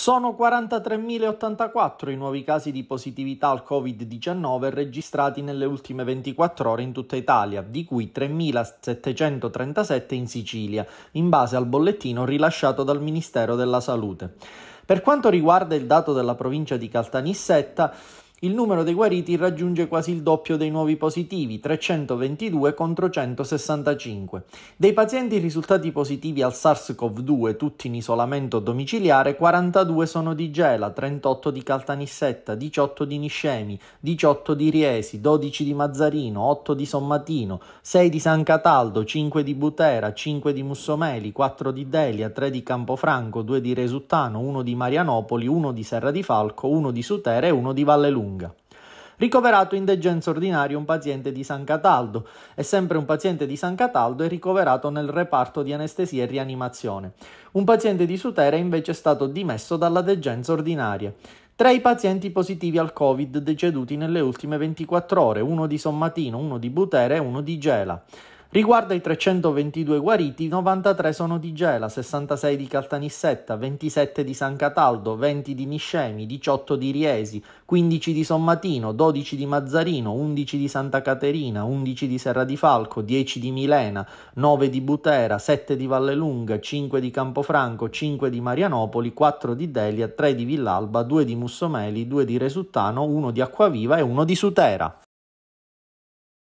Sono 43.084 i nuovi casi di positività al Covid-19 registrati nelle ultime 24 ore in tutta Italia, di cui 3.737 in Sicilia, in base al bollettino rilasciato dal Ministero della Salute. Per quanto riguarda il dato della provincia di Caltanissetta, il numero dei guariti raggiunge quasi il doppio dei nuovi positivi, 322 contro 165. Dei pazienti risultati positivi al SARS-CoV-2, tutti in isolamento domiciliare, 42 sono di Gela, 38 di Caltanissetta, 18 di Niscemi, 18 di Riesi, 12 di Mazzarino, 8 di Sommatino, 6 di San Cataldo, 5 di Butera, 5 di Mussomeli, 4 di Delia, 3 di Campofranco, 2 di Resuttano, 1 di Marianopoli, 1 di Serra di Falco, 1 di Sutera e 1 di Vallelunga lunga. Ricoverato in degenza ordinaria un paziente di San Cataldo e sempre un paziente di San Cataldo è ricoverato nel reparto di anestesia e rianimazione. Un paziente di Sutera è invece stato dimesso dalla degenza ordinaria. Tre i pazienti positivi al Covid deceduti nelle ultime 24 ore, uno di Sommatino, uno di Butere e uno di Gela. Riguarda i 322 guariti, 93 sono di Gela, 66 di Caltanissetta, 27 di San Cataldo, 20 di Niscemi, 18 di Riesi, 15 di Sommatino, 12 di Mazzarino, 11 di Santa Caterina, 11 di Serra di Falco, 10 di Milena, 9 di Butera, 7 di Vallelunga, 5 di Campofranco, 5 di Marianopoli, 4 di Delia, 3 di Villalba, 2 di Mussomeli, 2 di Resuttano, 1 di Acquaviva e 1 di Sutera.